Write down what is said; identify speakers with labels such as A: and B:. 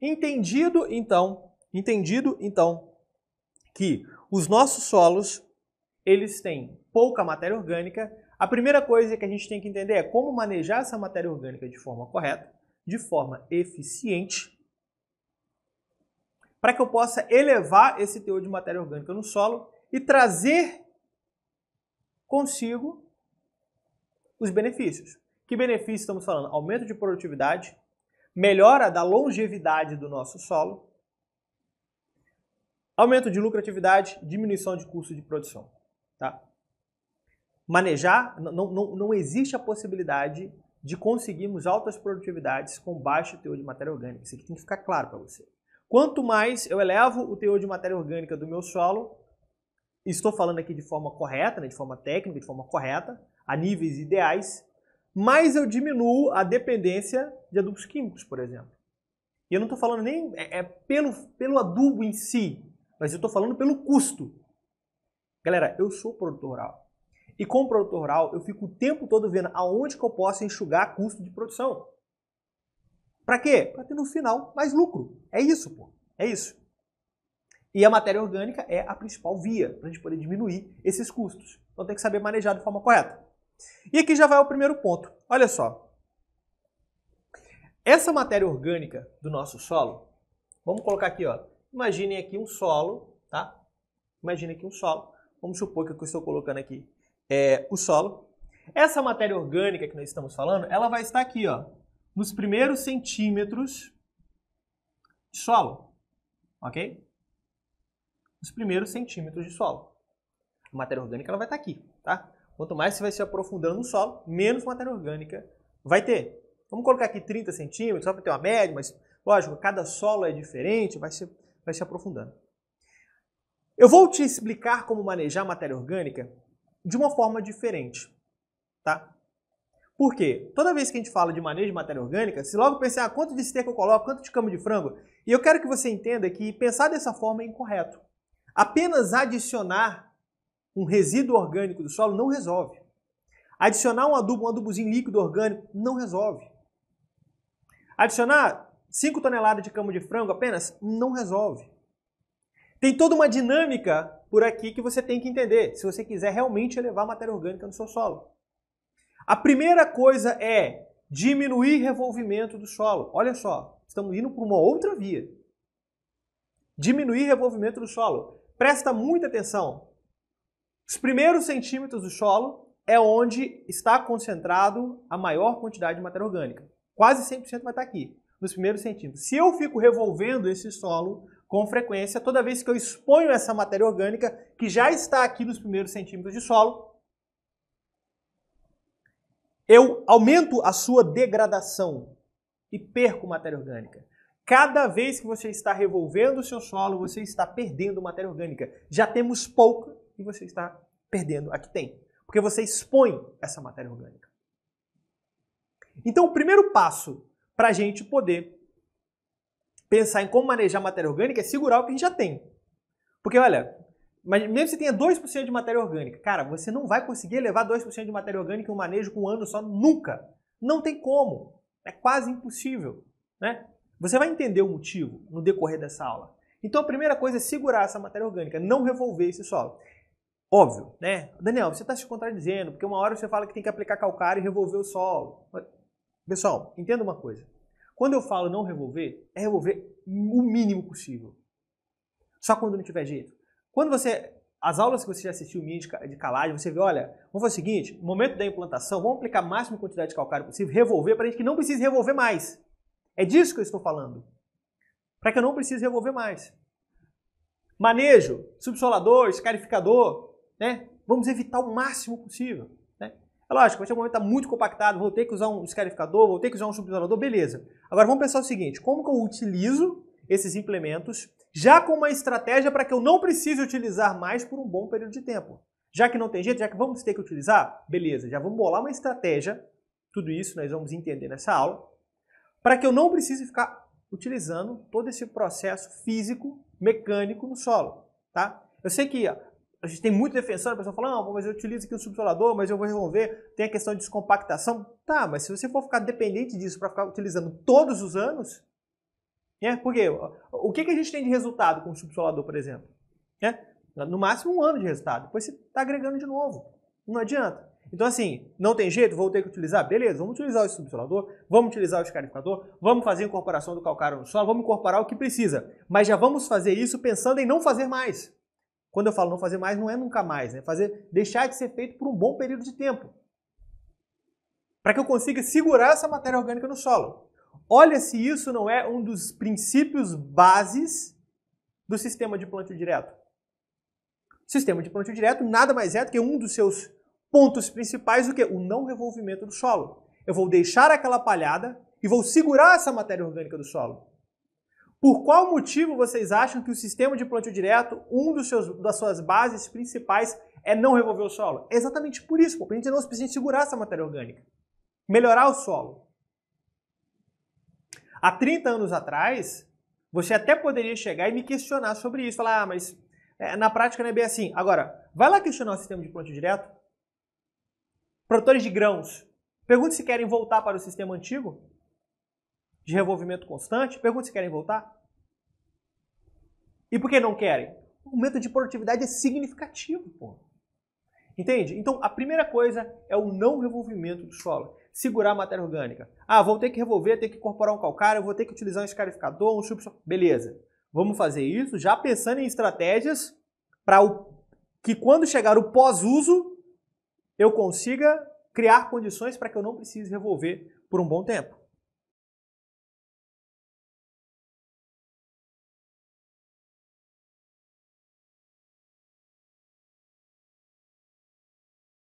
A: Entendido então, entendido então que os nossos solos eles têm pouca matéria orgânica, a primeira coisa que a gente tem que entender é como manejar essa matéria orgânica de forma correta, de forma eficiente, para que eu possa elevar esse teor de matéria orgânica no solo e trazer consigo os benefícios. Que benefícios estamos falando? Aumento de produtividade, melhora da longevidade do nosso solo, aumento de lucratividade, diminuição de custo de produção. Tá? Manejar, não, não, não existe a possibilidade de conseguirmos altas produtividades com baixo teor de matéria orgânica. Isso aqui tem que ficar claro para você. Quanto mais eu elevo o teor de matéria orgânica do meu solo, estou falando aqui de forma correta, né, de forma técnica, de forma correta, a níveis ideais, mais eu diminuo a dependência de adubos químicos, por exemplo. E eu não estou falando nem é, é, pelo, pelo adubo em si, mas eu estou falando pelo custo. Galera, eu sou produtor rural. E como produtor rural, eu fico o tempo todo vendo aonde que eu posso enxugar custo de produção. Para quê? Para ter no final mais lucro. É isso, pô. É isso. E a matéria orgânica é a principal via para a gente poder diminuir esses custos. Então tem que saber manejar de forma correta. E aqui já vai o primeiro ponto. Olha só. Essa matéria orgânica do nosso solo, vamos colocar aqui, ó. Imaginem aqui um solo, tá? Imaginem aqui um solo. Vamos supor que o que eu estou colocando aqui é o solo. Essa matéria orgânica que nós estamos falando, ela vai estar aqui, ó, nos primeiros centímetros de solo, ok? Nos primeiros centímetros de solo. A matéria orgânica ela vai estar aqui, tá? Quanto mais você vai se aprofundando no solo, menos matéria orgânica vai ter. Vamos colocar aqui 30 centímetros, só para ter uma média, mas lógico, cada solo é diferente, vai se, vai se aprofundando. Eu vou te explicar como manejar matéria orgânica de uma forma diferente, tá? Por quê? Toda vez que a gente fala de manejo de matéria orgânica, se logo pensar ah, quanto de esterco eu coloco, quanto de cama de frango, e eu quero que você entenda que pensar dessa forma é incorreto. Apenas adicionar um resíduo orgânico do solo não resolve. Adicionar um adubo, um adubozinho líquido orgânico, não resolve. Adicionar 5 toneladas de cama de frango apenas, não resolve. Tem toda uma dinâmica por aqui que você tem que entender, se você quiser realmente elevar a matéria orgânica no seu solo. A primeira coisa é diminuir revolvimento do solo. Olha só, estamos indo por uma outra via. Diminuir revolvimento do solo. Presta muita atenção. Os primeiros centímetros do solo é onde está concentrado a maior quantidade de matéria orgânica. Quase 100% vai estar aqui, nos primeiros centímetros. Se eu fico revolvendo esse solo com frequência, toda vez que eu exponho essa matéria orgânica, que já está aqui nos primeiros centímetros de solo, eu aumento a sua degradação e perco matéria orgânica. Cada vez que você está revolvendo o seu solo, você está perdendo matéria orgânica. Já temos pouca, e você está perdendo a que tem, porque você expõe essa matéria orgânica. Então, o primeiro passo para a gente poder pensar em como manejar matéria orgânica é segurar o que a gente já tem. Porque, olha, mas mesmo que você tenha 2% de matéria orgânica, cara, você não vai conseguir levar 2% de matéria orgânica em um manejo com um ano só nunca. Não tem como. É quase impossível. Né? Você vai entender o motivo no decorrer dessa aula. Então a primeira coisa é segurar essa matéria orgânica, não revolver esse solo. Óbvio, né? Daniel, você está se contradizendo, porque uma hora você fala que tem que aplicar calcário e revolver o solo. Pessoal, entenda uma coisa. Quando eu falo não revolver, é revolver o mínimo possível. Só quando não tiver jeito. Quando você. As aulas que você já assistiu mínimo de calagem, você vê, olha, vamos fazer o seguinte: no momento da implantação, vamos aplicar a máxima quantidade de calcário possível, revolver para a gente que não precise revolver mais. É disso que eu estou falando. Para que eu não precise revolver mais. Manejo, subsolador, escarificador, né? Vamos evitar o máximo possível. Né? É lógico, esse momento está muito compactado, vou ter que usar um escarificador, vou ter que usar um subdenominador, beleza. Agora vamos pensar o seguinte, como que eu utilizo esses implementos já com uma estratégia para que eu não precise utilizar mais por um bom período de tempo? Já que não tem jeito, já que vamos ter que utilizar, beleza, já vamos bolar uma estratégia, tudo isso nós vamos entender nessa aula, para que eu não precise ficar utilizando todo esse processo físico, mecânico no solo, tá? Eu sei que a gente tem muito defensor, a pessoa fala, não, mas eu utilizo aqui o subsolador, mas eu vou resolver, tem a questão de descompactação. Tá, mas se você for ficar dependente disso para ficar utilizando todos os anos, né? Porque o que, que a gente tem de resultado com o subsolador, por exemplo? Né? No máximo um ano de resultado. Depois você está agregando de novo. Não adianta. Então, assim, não tem jeito, vou ter que utilizar? Beleza, vamos utilizar o subsolador, vamos utilizar o escarificador, vamos fazer a incorporação do calcário no solo, vamos incorporar o que precisa. Mas já vamos fazer isso pensando em não fazer mais. Quando eu falo não fazer mais, não é nunca mais, né? Fazer, deixar de ser feito por um bom período de tempo. Para que eu consiga segurar essa matéria orgânica no solo. Olha se isso não é um dos princípios bases do sistema de plantio direto. sistema de plantio direto nada mais é do que um dos seus pontos principais, o que? O não revolvimento do solo. Eu vou deixar aquela palhada e vou segurar essa matéria orgânica do solo. Por qual motivo vocês acham que o sistema de plantio direto, um dos seus, das suas bases principais é não revolver o solo? É exatamente por isso, porque a gente não precisa segurar essa matéria orgânica. Melhorar o solo. Há 30 anos atrás, você até poderia chegar e me questionar sobre isso. Falar, ah, mas é, na prática não é bem assim. Agora, vai lá questionar o sistema de plantio direto. Produtores de grãos, pergunte se querem voltar para o sistema antigo de revolvimento constante, pergunta se querem voltar. E por que não querem? O aumento de produtividade é significativo, pô. Entende? Então, a primeira coisa é o não revolvimento do solo. Segurar a matéria orgânica. Ah, vou ter que revolver, ter que incorporar um calcário, vou ter que utilizar um escarificador, um subsolo. Beleza. Vamos fazer isso já pensando em estratégias para o que quando chegar o pós-uso, eu consiga criar condições para que eu não precise revolver por um bom tempo.